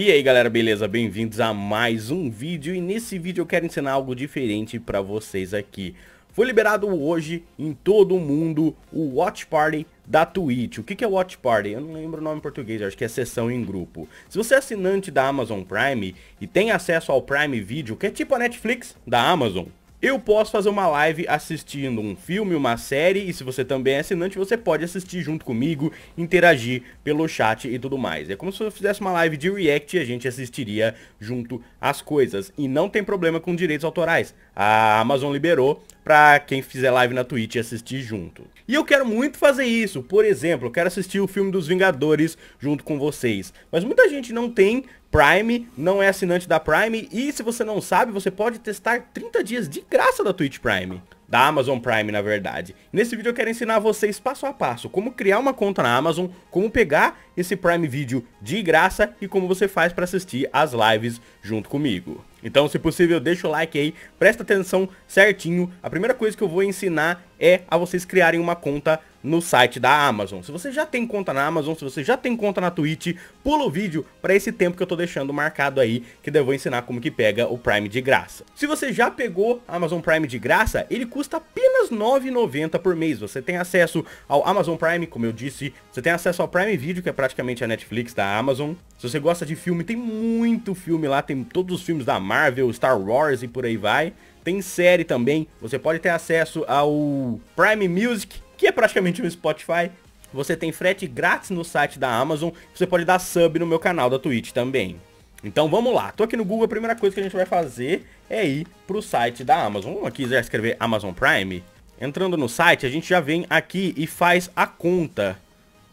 E aí galera, beleza? Bem-vindos a mais um vídeo e nesse vídeo eu quero ensinar algo diferente para vocês aqui. Foi liberado hoje em todo o mundo o Watch Party da Twitch. O que é Watch Party? Eu não lembro o nome em português, acho que é sessão em grupo. Se você é assinante da Amazon Prime e tem acesso ao Prime Video, que é tipo a Netflix da Amazon, eu posso fazer uma live assistindo um filme, uma série, e se você também é assinante, você pode assistir junto comigo, interagir pelo chat e tudo mais. É como se eu fizesse uma live de react e a gente assistiria junto as coisas. E não tem problema com direitos autorais. A Amazon liberou pra quem fizer live na Twitch assistir junto. E eu quero muito fazer isso. Por exemplo, eu quero assistir o filme dos Vingadores junto com vocês. Mas muita gente não tem Prime, não é assinante da Prime e se você não sabe, você pode testar 30 dias de graça da Twitch Prime. Da Amazon Prime, na verdade. Nesse vídeo eu quero ensinar vocês passo a passo como criar uma conta na Amazon, como pegar esse Prime Video de graça e como você faz para assistir as lives junto comigo. Então, se possível, deixa o like aí, presta atenção certinho. A primeira coisa que eu vou ensinar é a vocês criarem uma conta no site da Amazon. Se você já tem conta na Amazon, se você já tem conta na Twitch, pula o vídeo para esse tempo que eu tô deixando marcado aí, que eu vou ensinar como que pega o Prime de graça. Se você já pegou Amazon Prime de graça, ele custa apenas R$ 9,90 por mês. Você tem acesso ao Amazon Prime, como eu disse, você tem acesso ao Prime Video, que é praticamente a Netflix da Amazon. Se você gosta de filme, tem muito filme lá, tem todos os filmes da Marvel, Star Wars e por aí vai. Tem série também, você pode ter acesso ao Prime Music, que é praticamente um Spotify. Você tem frete grátis no site da Amazon, você pode dar sub no meu canal da Twitch também. Então vamos lá, tô aqui no Google, a primeira coisa que a gente vai fazer é ir pro site da Amazon. Vamos aqui já escrever Amazon Prime. Entrando no site, a gente já vem aqui e faz a conta.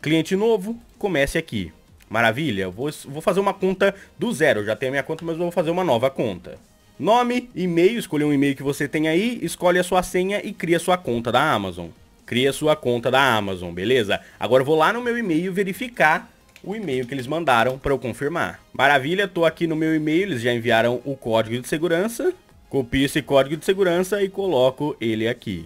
Cliente novo, comece aqui. Maravilha, eu vou, vou fazer uma conta do zero, eu já tenho a minha conta, mas vou fazer uma nova conta. Nome, e-mail, escolha um e-mail que você tem aí, escolhe a sua senha e cria sua conta da Amazon. Cria sua conta da Amazon, beleza? Agora eu vou lá no meu e-mail verificar o e-mail que eles mandaram para eu confirmar. Maravilha, tô aqui no meu e-mail, eles já enviaram o código de segurança. Copio esse código de segurança e coloco ele aqui.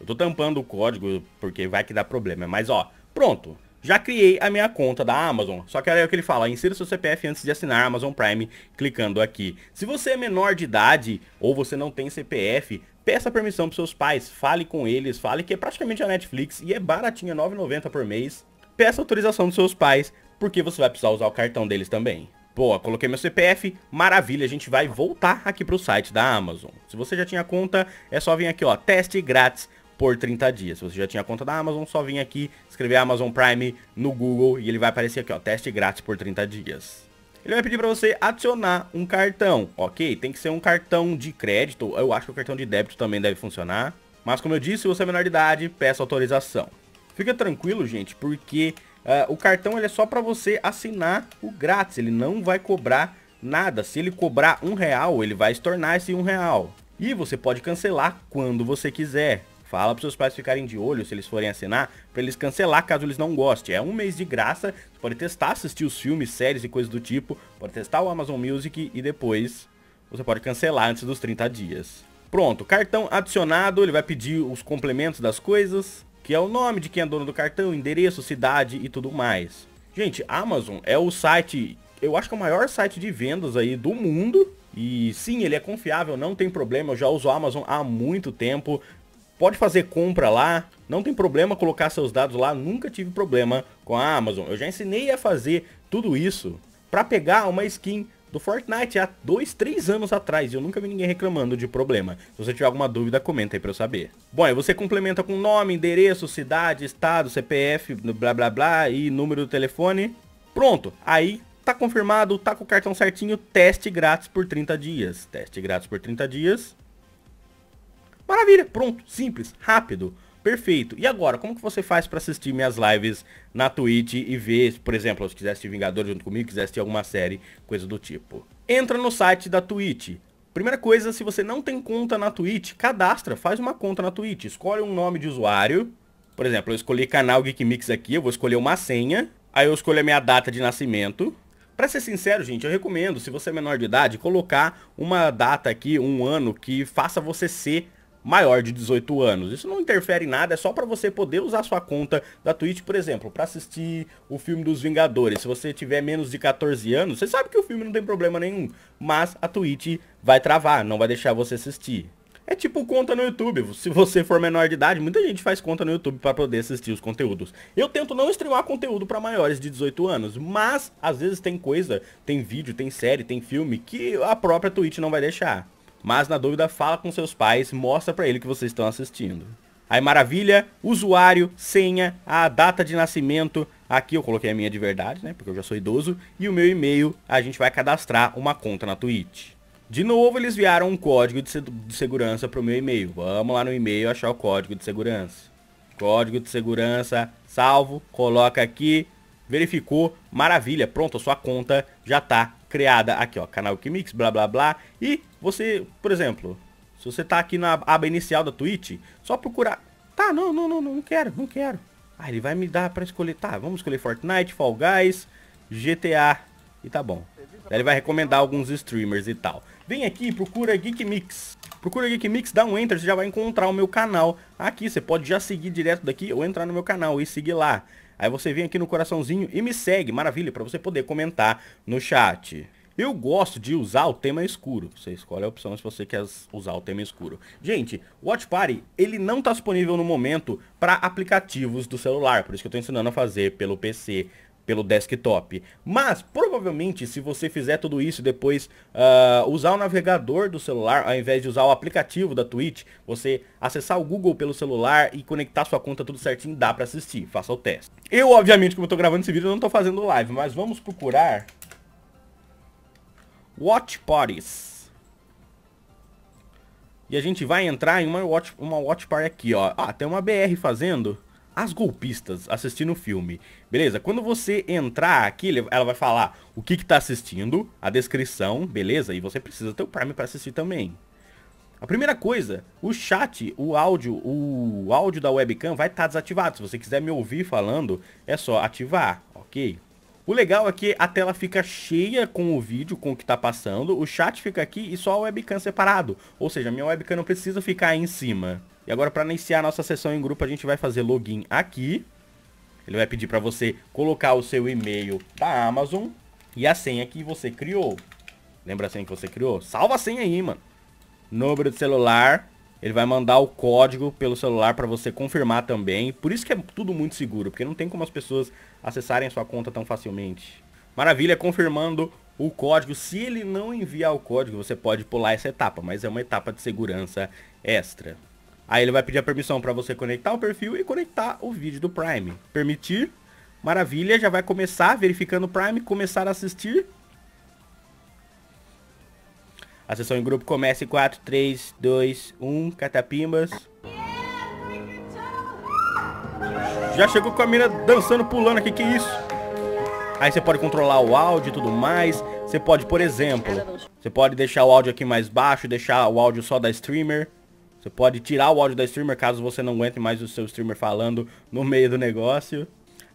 Eu tô tampando o código porque vai que dá problema, mas ó, pronto. Já criei a minha conta da Amazon, só que é o que ele fala, insira seu CPF antes de assinar a Amazon Prime clicando aqui. Se você é menor de idade ou você não tem CPF, peça permissão para seus pais, fale com eles, fale que é praticamente a Netflix e é baratinha, R$ 9,90 por mês. Peça autorização dos seus pais, porque você vai precisar usar o cartão deles também. Pô, coloquei meu CPF, maravilha, a gente vai voltar aqui para o site da Amazon. Se você já tinha conta, é só vir aqui ó, teste grátis por 30 dias. Se você já tinha conta da Amazon, só vem aqui, escrever Amazon Prime no Google e ele vai aparecer aqui, ó, teste grátis por 30 dias. Ele vai pedir para você adicionar um cartão, ok? Tem que ser um cartão de crédito, eu acho que o cartão de débito também deve funcionar. Mas como eu disse, se você é menor de idade, peça autorização. Fica tranquilo, gente, porque uh, o cartão ele é só para você assinar o grátis, ele não vai cobrar nada. Se ele cobrar um real, ele vai se tornar esse um real. E você pode cancelar quando você quiser. Fala pros seus pais ficarem de olho se eles forem assinar, para eles cancelar caso eles não gostem. É um mês de graça, você pode testar, assistir os filmes, séries e coisas do tipo, pode testar o Amazon Music e depois você pode cancelar antes dos 30 dias. Pronto, cartão adicionado, ele vai pedir os complementos das coisas, que é o nome de quem é dono do cartão, endereço, cidade e tudo mais. Gente, Amazon é o site, eu acho que é o maior site de vendas aí do mundo. E sim, ele é confiável, não tem problema, eu já uso Amazon há muito tempo, pode fazer compra lá, não tem problema colocar seus dados lá, nunca tive problema com a Amazon. Eu já ensinei a fazer tudo isso para pegar uma skin do Fortnite há 2, 3 anos atrás e eu nunca vi ninguém reclamando de problema. Se você tiver alguma dúvida, comenta aí pra eu saber. Bom, aí você complementa com nome, endereço, cidade, estado, CPF, blá blá blá e número do telefone. Pronto, aí tá confirmado, tá com o cartão certinho, teste grátis por 30 dias. Teste grátis por 30 dias. Maravilha, pronto, simples, rápido, perfeito. E agora, como que você faz para assistir minhas lives na Twitch e ver, por exemplo, se quiser assistir Vingadores junto comigo, quiser assistir alguma série, coisa do tipo? Entra no site da Twitch, Primeira coisa, se você não tem conta na Twitch, cadastra, faz uma conta na Twitch, escolhe um nome de usuário. Por exemplo, eu escolhi canal Geek Mix aqui, eu vou escolher uma senha, aí eu escolho a minha data de nascimento. Pra ser sincero, gente, eu recomendo, se você é menor de idade, colocar uma data aqui, um ano, que faça você ser maior de 18 anos. Isso não interfere em nada, é só para você poder usar sua conta da Twitch, por exemplo, para assistir o filme dos Vingadores. Se você tiver menos de 14 anos, você sabe que o filme não tem problema nenhum, mas a Twitch vai travar, não vai deixar você assistir. É tipo conta no YouTube. Se você for menor de idade, muita gente faz conta no YouTube para poder assistir os conteúdos. Eu tento não streamar conteúdo para maiores de 18 anos, mas às vezes tem coisa, tem vídeo, tem série, tem filme que a própria Twitch não vai deixar. Mas na dúvida, fala com seus pais, mostra para ele que vocês estão assistindo. Aí maravilha, usuário, senha, a data de nascimento, aqui eu coloquei a minha de verdade, né, porque eu já sou idoso, e o meu e-mail, a gente vai cadastrar uma conta na Twitch. De novo, eles vieram um código de, se de segurança para o meu e-mail. Vamos lá no e-mail achar o código de segurança. Código de segurança, salvo, coloca aqui, verificou, maravilha, pronto, a sua conta já está criada aqui, ó, canal que mix blá blá blá. E você, por exemplo, se você tá aqui na aba inicial da Twitch, só procurar... Tá, não, não, não, não quero, não quero. Ah, ele vai me dar pra escolher. Tá, vamos escolher Fortnite, Fall Guys, GTA e tá bom. Daí ele vai recomendar alguns streamers e tal. Vem aqui procura Geek Mix. Procura Geek Mix, dá um enter, você já vai encontrar o meu canal. Aqui, você pode já seguir direto daqui ou entrar no meu canal e seguir lá. Aí você vem aqui no coraçãozinho e me segue, maravilha, para você poder comentar no chat. Eu gosto de usar o tema escuro. Você escolhe a opção se você quer usar o tema escuro. Gente, o Watch Party, ele não está disponível no momento para aplicativos do celular. Por isso que eu estou ensinando a fazer pelo PC, pelo desktop. Mas, provavelmente, se você fizer tudo isso e depois uh, usar o navegador do celular, ao invés de usar o aplicativo da Twitch, você acessar o Google pelo celular e conectar sua conta tudo certinho, dá pra assistir. Faça o teste. Eu, obviamente, como eu tô gravando esse vídeo, não tô fazendo live, mas vamos procurar... Watch Parties. E a gente vai entrar em uma watch, uma watch party aqui, ó. Ah, tem uma BR fazendo as golpistas assistindo o filme. Beleza? Quando você entrar aqui, ela vai falar o que está assistindo, a descrição, beleza? E você precisa ter o Prime para assistir também. A primeira coisa, o chat, o áudio, o áudio da webcam vai estar tá desativado. Se você quiser me ouvir falando, é só ativar, ok? O legal é que a tela fica cheia com o vídeo, com o que está passando, o chat fica aqui e só a webcam separado. Ou seja, minha webcam não precisa ficar aí em cima. E agora para iniciar a nossa sessão em grupo, a gente vai fazer login aqui. Ele vai pedir para você colocar o seu e-mail da Amazon e a senha que você criou. Lembra a senha que você criou? Salva a senha aí, mano. Número de celular. Ele vai mandar o código pelo celular para você confirmar também. Por isso que é tudo muito seguro, porque não tem como as pessoas acessarem a sua conta tão facilmente. Maravilha, confirmando o código. Se ele não enviar o código, você pode pular essa etapa, mas é uma etapa de segurança extra. Aí ele vai pedir a permissão para você conectar o perfil e conectar o vídeo do Prime. Permitir. Maravilha, já vai começar verificando o Prime, começar a assistir. A sessão em grupo começa em 4, 3, 2, 1, catapimbas. Já chegou com a mina dançando, pulando aqui, que isso? Aí você pode controlar o áudio e tudo mais. Você pode, por exemplo, você pode deixar o áudio aqui mais baixo, deixar o áudio só da streamer. Você pode tirar o áudio da streamer caso você não aguente mais o seu streamer falando no meio do negócio.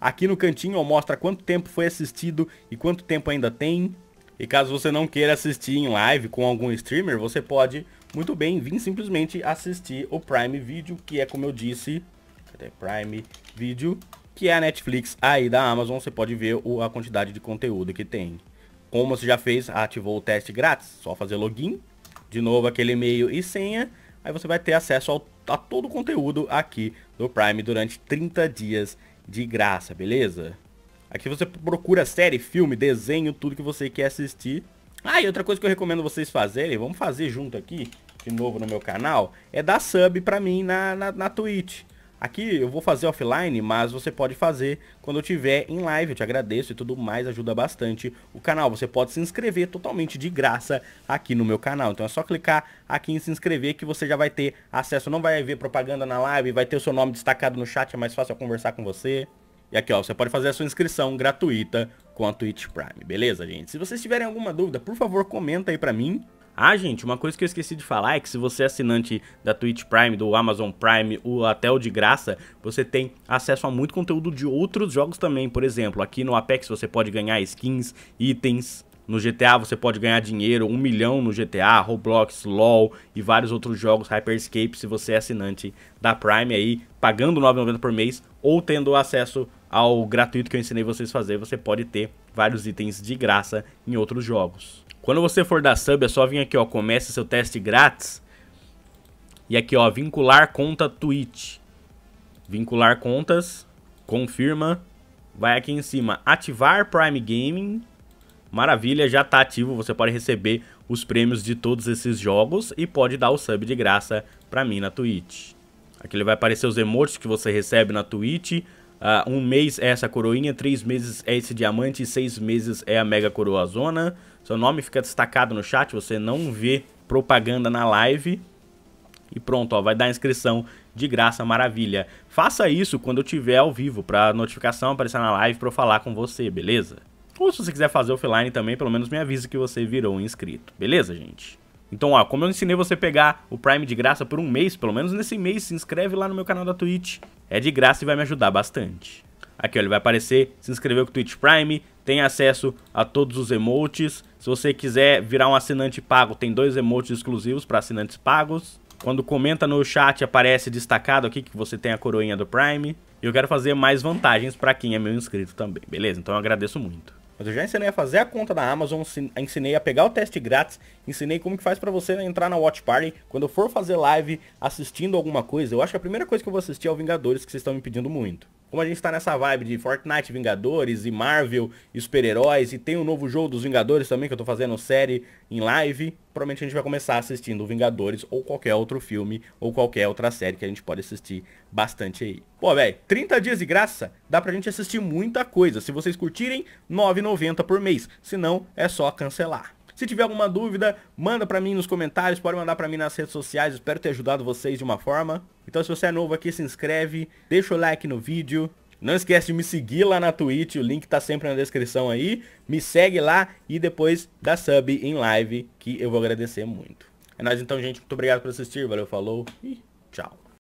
Aqui no cantinho mostra quanto tempo foi assistido e quanto tempo ainda tem. E caso você não queira assistir em live com algum streamer, você pode muito bem vir simplesmente assistir o Prime Video, que é como eu disse, cadê Prime Video, que é a Netflix aí da Amazon, você pode ver a quantidade de conteúdo que tem. Como você já fez, ativou o teste grátis, só fazer login, de novo aquele e-mail e senha, Aí você vai ter acesso ao, a todo o conteúdo aqui do Prime durante 30 dias de graça, beleza? Aqui você procura série, filme, desenho, tudo que você quer assistir. Ah, e outra coisa que eu recomendo vocês fazerem, vamos fazer junto aqui, de novo no meu canal, é dar sub pra mim na, na, na Twitch. Aqui eu vou fazer offline, mas você pode fazer quando eu tiver em live, eu te agradeço e tudo mais, ajuda bastante o canal. Você pode se inscrever totalmente de graça aqui no meu canal, então é só clicar aqui em se inscrever que você já vai ter acesso, não vai ver propaganda na live, vai ter o seu nome destacado no chat, é mais fácil eu conversar com você. E aqui ó, você pode fazer a sua inscrição gratuita com a Twitch Prime, beleza gente? Se vocês tiverem alguma dúvida, por favor comenta aí pra mim, ah, gente, uma coisa que eu esqueci de falar é que se você é assinante da Twitch Prime, do Amazon Prime ou até o de graça, você tem acesso a muito conteúdo de outros jogos também. Por exemplo, aqui no Apex você pode ganhar skins, itens, no GTA você pode ganhar dinheiro, um milhão no GTA, Roblox, LoL e vários outros jogos, Hyperscape, se você é assinante da Prime aí, pagando 9,90 por mês ou tendo acesso ao gratuito que eu ensinei vocês a fazer, você pode ter vários itens de graça em outros jogos. Quando você for dar sub, é só vir aqui, ó, começa seu teste grátis. E aqui, ó, vincular conta Twitch. Vincular contas, confirma. Vai aqui em cima, ativar Prime Gaming. Maravilha, já está ativo, você pode receber os prêmios de todos esses jogos e pode dar o sub de graça para mim na Twitch. Aqui ele vai aparecer os emotes que você recebe na Twitch, Uh, um mês é essa coroinha, três meses é esse diamante e seis meses é a mega coroa zona. Seu nome fica destacado no chat, você não vê propaganda na live. E pronto, ó, vai dar inscrição de graça, maravilha. Faça isso quando eu tiver ao vivo, pra notificação aparecer na live pra eu falar com você, beleza? Ou se você quiser fazer offline também, pelo menos me avisa que você virou um inscrito, beleza, gente? Então, ó, como eu ensinei você pegar o Prime de graça por um mês, pelo menos nesse mês, se inscreve lá no meu canal da Twitch. É de graça e vai me ajudar bastante. Aqui, ó, ele vai aparecer, se inscreveu com o Twitch Prime, tem acesso a todos os emotes. Se você quiser virar um assinante pago, tem dois emotes exclusivos para assinantes pagos. Quando comenta no chat, aparece destacado aqui que você tem a coroinha do Prime. E eu quero fazer mais vantagens para quem é meu inscrito também, beleza? Então eu agradeço muito. Mas eu já ensinei a fazer a conta da Amazon, ensinei a pegar o teste grátis, ensinei como que faz para você entrar na Watch Party. Quando eu for fazer live assistindo alguma coisa, eu acho que a primeira coisa que eu vou assistir é o Vingadores, que vocês estão me pedindo muito como a gente tá nessa vibe de Fortnite Vingadores e Marvel e super-heróis, e tem o um novo jogo dos Vingadores também, que eu tô fazendo série em live, provavelmente a gente vai começar assistindo Vingadores ou qualquer outro filme ou qualquer outra série que a gente pode assistir bastante aí. Pô, velho, 30 dias de graça, dá pra gente assistir muita coisa. Se vocês curtirem, 9,90 por mês. Se não, é só cancelar. Se tiver alguma dúvida, manda pra mim nos comentários, pode mandar pra mim nas redes sociais, espero ter ajudado vocês de uma forma. Então se você é novo aqui, se inscreve, deixa o like no vídeo. Não esquece de me seguir lá na Twitch, o link tá sempre na descrição aí. Me segue lá e depois dá sub em live, que eu vou agradecer muito. É nóis então, gente. Muito obrigado por assistir. Valeu, falou e tchau.